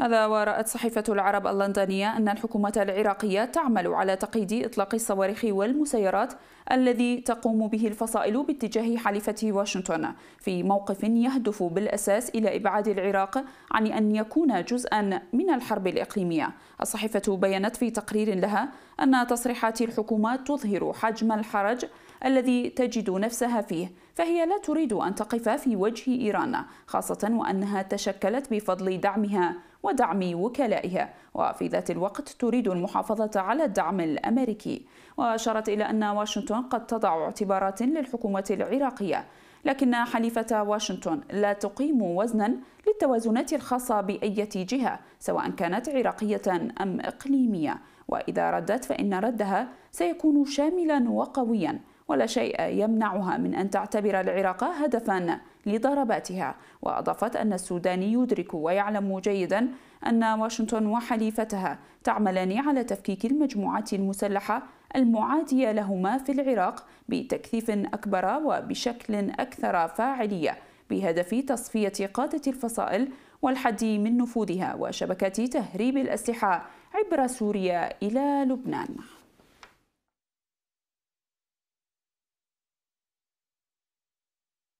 هذا ورأت صحيفة العرب اللندنية أن الحكومة العراقية تعمل على تقييد إطلاق الصواريخ والمسيرات الذي تقوم به الفصائل باتجاه حليفة واشنطن في موقف يهدف بالأساس إلى إبعاد العراق عن أن يكون جزءا من الحرب الإقليمية الصحيفة بيّنت في تقرير لها أن تصريحات الحكومة تظهر حجم الحرج الذي تجد نفسها فيه فهي لا تريد أن تقف في وجه إيران خاصة وأنها تشكلت بفضل دعمها ودعم وكلائها وفي ذات الوقت تريد المحافظة على الدعم الأمريكي وأشارت إلى أن واشنطن قد تضع اعتبارات للحكومة العراقية لكن حليفة واشنطن لا تقيم وزنا للتوازنات الخاصة بأية جهة سواء كانت عراقية أم إقليمية وإذا ردت فإن ردها سيكون شاملا وقويا ولا شيء يمنعها من أن تعتبر العراق هدفا لضرباتها وأضافت أن السوداني يدرك ويعلم جيدا أن واشنطن وحليفتها تعملان على تفكيك المجموعات المسلحة المعادية لهما في العراق بتكثيف أكبر وبشكل أكثر فاعلية بهدف تصفية قادة الفصائل والحد من نفوذها وشبكات تهريب الأسلحة عبر سوريا إلى لبنان